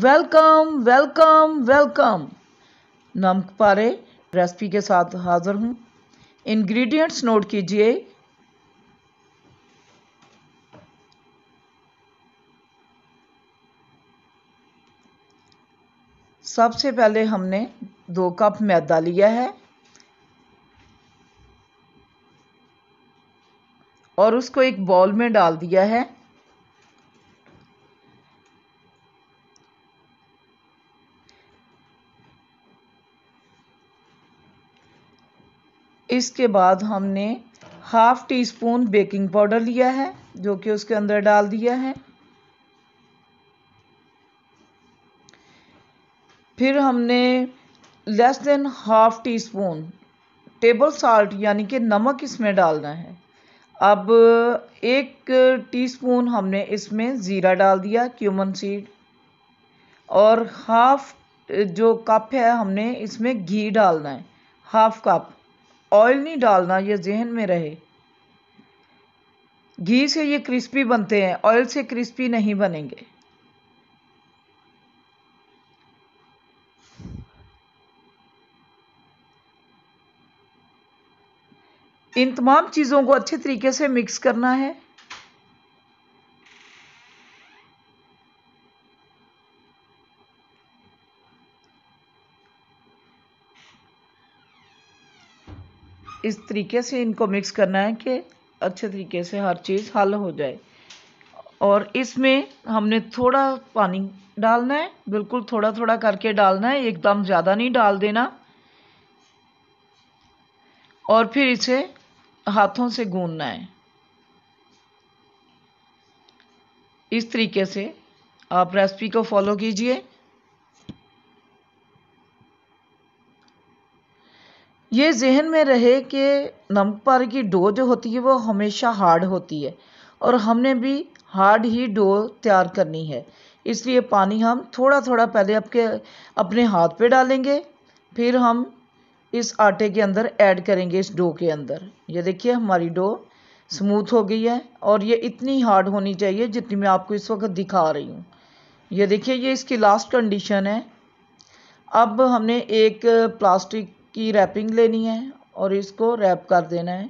welcome welcome welcome नमक पारे recipe के साथ हाजिर हूँ इंग्रेडिएंट्स नोट कीजिए सबसे पहले हमने दो कप मैदा लिया है और उसको एक बॉल में डाल दिया है इसके बाद हमने half teaspoon baking powder लिया है जो कि उसके अंदर डाल दिया है फिर हमने less than half teaspoon table salt यानी कि नमक इसमें डालना है अब एक टीस्पून हमने इसमें ज़ीरा डाल दिया क्यूमन सीड और हाफ जो कप है हमने इसमें घी डालना है हाफ कप ऑयल नहीं डालना ये जहन में रहे घी से ये क्रिस्पी बनते हैं ऑयल से क्रिस्पी नहीं बनेंगे इन तमाम चीज़ों को अच्छे तरीके से मिक्स करना है इस तरीके से इनको मिक्स करना है कि अच्छे तरीके से हर चीज़ हल हो जाए और इसमें हमने थोड़ा पानी डालना है बिल्कुल थोड़ा थोड़ा करके डालना है एकदम ज़्यादा नहीं डाल देना और फिर इसे हाथों से गूंदना है इस तरीके से आप रेसिपी को फॉलो कीजिए ये ज़हन में रहे कि नमक पारे की डो जो होती है वो हमेशा हार्ड होती है और हमने भी हार्ड ही डो तैयार करनी है इसलिए पानी हम थोड़ा थोड़ा पहले आपके अपने हाथ पे डालेंगे फिर हम इस आटे के अंदर ऐड करेंगे इस डो के अंदर ये देखिए हमारी डो स्मूथ हो गई है और ये इतनी हार्ड होनी चाहिए जितनी मैं आपको इस वक्त दिखा रही हूँ ये देखिए ये इसकी लास्ट कंडीशन है अब हमने एक प्लास्टिक की रैपिंग लेनी है और इसको रैप कर देना है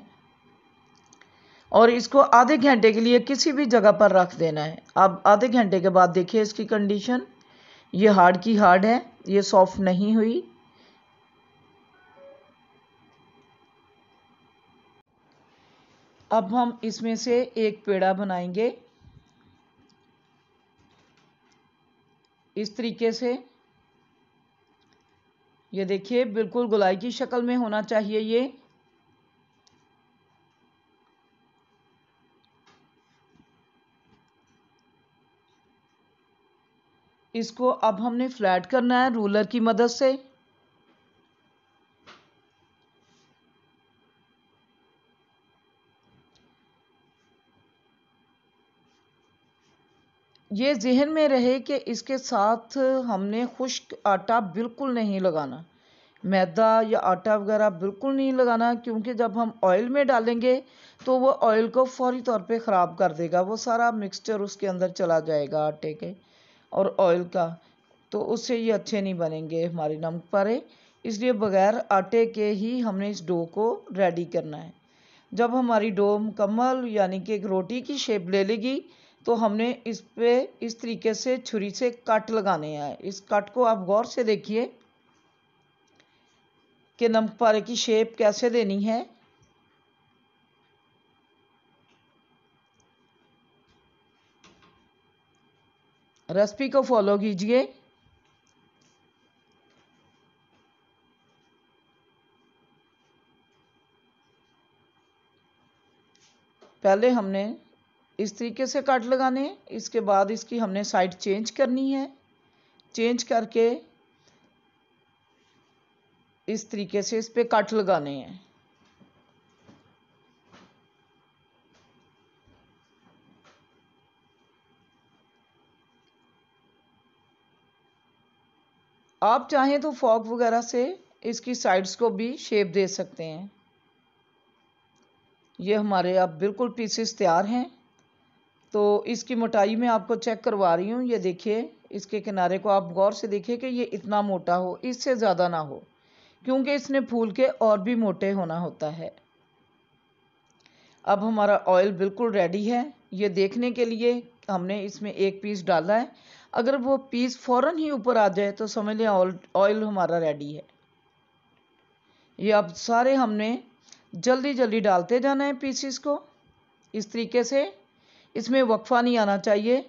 और इसको आधे घंटे के लिए किसी भी जगह पर रख देना है अब आधे घंटे के बाद देखिए इसकी कंडीशन ये हार्ड की हार्ड है ये सॉफ्ट नहीं हुई अब हम इसमें से एक पेड़ा बनाएंगे इस तरीके से ये देखिए बिल्कुल गुलाई की शक्ल में होना चाहिए ये इसको अब हमने फ्लैट करना है रूलर की मदद से ये जहन में रहे कि इसके साथ हमने खुश्क आटा बिल्कुल नहीं लगाना मैदा या आटा वगैरह बिल्कुल नहीं लगाना क्योंकि जब हम ऑयल में डालेंगे तो वो ऑयल को फौरी तौर पे ख़राब कर देगा वो सारा मिक्सचर उसके अंदर चला जाएगा आटे के और ऑयल का तो उससे ये अच्छे नहीं बनेंगे हमारे नमक पारे इसलिए बग़ैर आटे के ही हमने इस डो को रेडी करना है जब हमारी डो मुकम्मल यानी कि एक रोटी की शेप ले लेगी तो हमने इस पर इस तरीके से छुरी से कट लगाने हैं इस कट को आप गौर से देखिए कि नमक पारे की शेप कैसे देनी है रेसिपी को फॉलो कीजिए पहले हमने इस तरीके से कट लगाने इसके बाद इसकी हमने साइड चेंज करनी है चेंज करके इस तरीके से इस पर कट लगाने हैं आप चाहें तो फॉक वगैरह से इसकी साइड्स को भी शेप दे सकते हैं ये हमारे अब बिल्कुल पीसेस तैयार हैं तो इसकी मोटाई में आपको चेक करवा रही हूँ ये देखिए इसके किनारे को आप गौर से देखिए कि ये इतना मोटा हो इससे ज़्यादा ना हो क्योंकि इसने फूल के और भी मोटे होना होता है अब हमारा ऑयल बिल्कुल रेडी है ये देखने के लिए हमने इसमें एक पीस डाला है अगर वो पीस फ़ौरन ही ऊपर आ जाए तो समझ लें ऑयल हमारा रेडी है ये अब सारे हमने जल्दी जल्दी डालते जाना है पीसीस को इस तरीके से इसमें वक्फ़ा नहीं आना चाहिए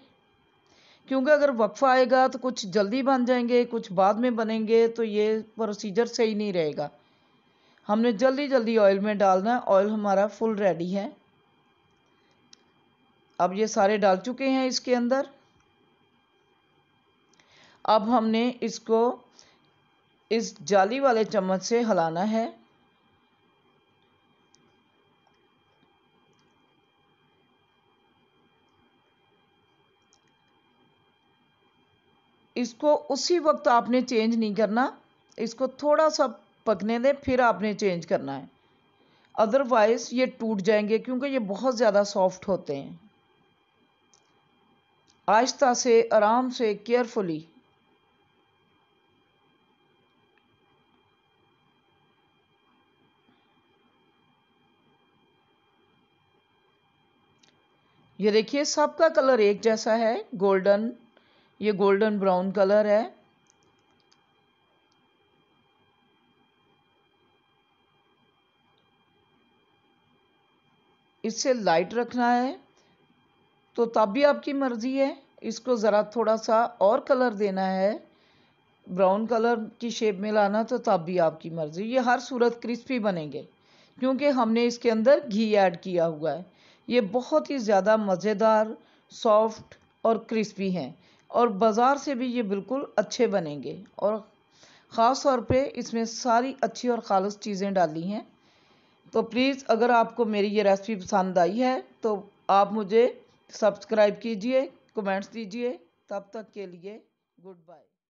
क्योंकि अगर वक्फ़ा आएगा तो कुछ जल्दी बन जाएंगे कुछ बाद में बनेंगे तो ये प्रोसीजर सही नहीं रहेगा हमने जल्दी जल्दी ऑयल में डालना ऑयल हमारा फुल रेडी है अब ये सारे डाल चुके हैं इसके अंदर अब हमने इसको इस जाली वाले चम्मच से हलाना है इसको उसी वक्त आपने चेंज नहीं करना इसको थोड़ा सा पकने दें फिर आपने चेंज करना है अदरवाइज़ ये टूट जाएंगे क्योंकि ये बहुत ज़्यादा सॉफ्ट होते हैं आहिस्ता से आराम से केयरफुली ये देखिए सबका कलर एक जैसा है गोल्डन ये गोल्डन ब्राउन कलर है इससे लाइट रखना है तो तब भी आपकी मर्ज़ी है इसको ज़रा थोड़ा सा और कलर देना है ब्राउन कलर की शेप में लाना तो तब भी आपकी मर्ज़ी ये हर सूरत क्रिस्पी बनेंगे क्योंकि हमने इसके अंदर घी ऐड किया हुआ है ये बहुत ही ज़्यादा मज़ेदार सॉफ्ट और क्रिस्पी हैं और बाज़ार से भी ये बिल्कुल अच्छे बनेंगे और ख़ास तौर पे इसमें सारी अच्छी और ख़ालस चीज़ें डाली हैं तो प्लीज़ अगर आपको मेरी ये रेसिपी पसंद आई है तो आप मुझे सब्सक्राइब कीजिए कमेंट्स दीजिए तब तक के लिए गुड बाय